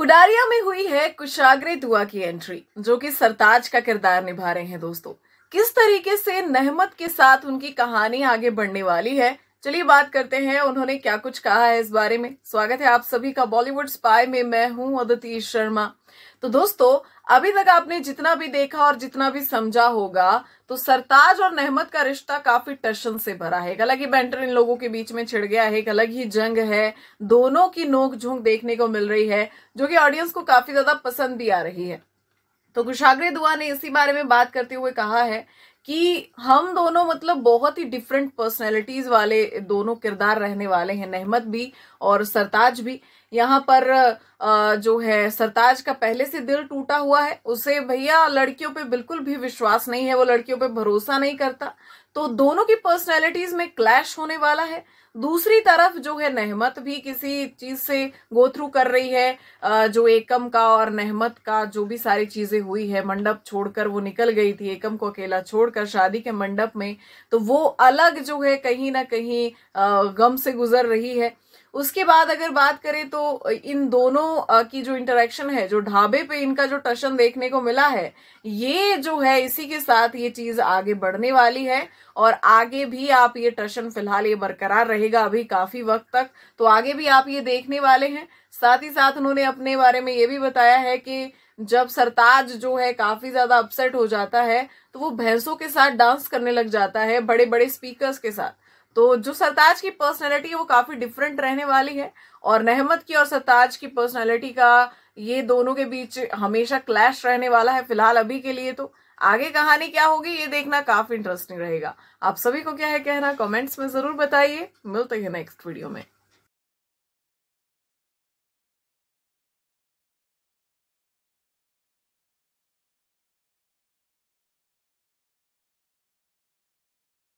उडारिया में हुई है कुशागरे दुआ की एंट्री जो कि सरताज का किरदार निभा रहे हैं दोस्तों किस तरीके से नहमत के साथ उनकी कहानी आगे बढ़ने वाली है चलिए बात करते हैं उन्होंने क्या कुछ कहा है इस बारे में स्वागत है आप सभी का बॉलीवुड स्पाई में मैं हूं अदिति शर्मा तो दोस्तों अभी तक आपने जितना भी देखा और जितना भी समझा होगा तो सरताज और नहमत का रिश्ता काफी टर्शन से भरा है अलग ही बैंटर इन लोगों के बीच में छिड़ गया है एक अलग ही जंग है दोनों की नोक झोंक देखने को मिल रही है जो कि ऑडियंस को काफी ज्यादा पसंद भी आ रही है तो कुशाग्रे दुआ ने इसी बारे में बात करते हुए कहा है कि हम दोनों मतलब बहुत ही डिफरेंट पर्सनैलिटीज वाले दोनों किरदार रहने वाले हैं नहमत भी और सरताज भी यहाँ पर जो है सरताज का पहले से दिल टूटा हुआ है उसे भैया लड़कियों पे बिल्कुल भी विश्वास नहीं है वो लड़कियों पे भरोसा नहीं करता तो दोनों की पर्सनैलिटीज में क्लैश होने वाला है दूसरी तरफ जो है नहमत भी किसी चीज से गो थ्रू कर रही है जो एकम का और नहमत का जो भी सारी चीजें हुई है मंडप छोड़कर वो निकल गई थी एकम को अकेला छोड़कर शादी के मंडप में तो वो अलग जो है कहीं ना कहीं गम से गुजर रही है उसके बाद अगर बात करें तो इन दोनों की जो इंटरेक्शन है जो ढाबे पे इनका जो टशन देखने को मिला है ये जो है इसी के साथ ये चीज आगे बढ़ने वाली है और आगे भी आप ये टशन फिलहाल ये बरकरार रहेगा अभी काफी वक्त तक तो आगे भी आप ये देखने वाले हैं साथ ही साथ उन्होंने अपने बारे में ये भी बताया है कि जब सरताज जो है काफी ज्यादा अपसेट हो जाता है तो वो भैंसों के साथ डांस करने लग जाता है बड़े बड़े स्पीकर्स के साथ तो जो सरताज की पर्सनैलिटी है वो काफी डिफरेंट रहने वाली है और नहमत की और सरताज की पर्सनैलिटी का ये दोनों के बीच हमेशा क्लैश रहने वाला है फिलहाल अभी के लिए तो आगे कहानी क्या होगी ये देखना काफी इंटरेस्टिंग रहेगा आप सभी को क्या है कहना कमेंट्स में जरूर बताइए मिलते हैं नेक्स्ट वीडियो में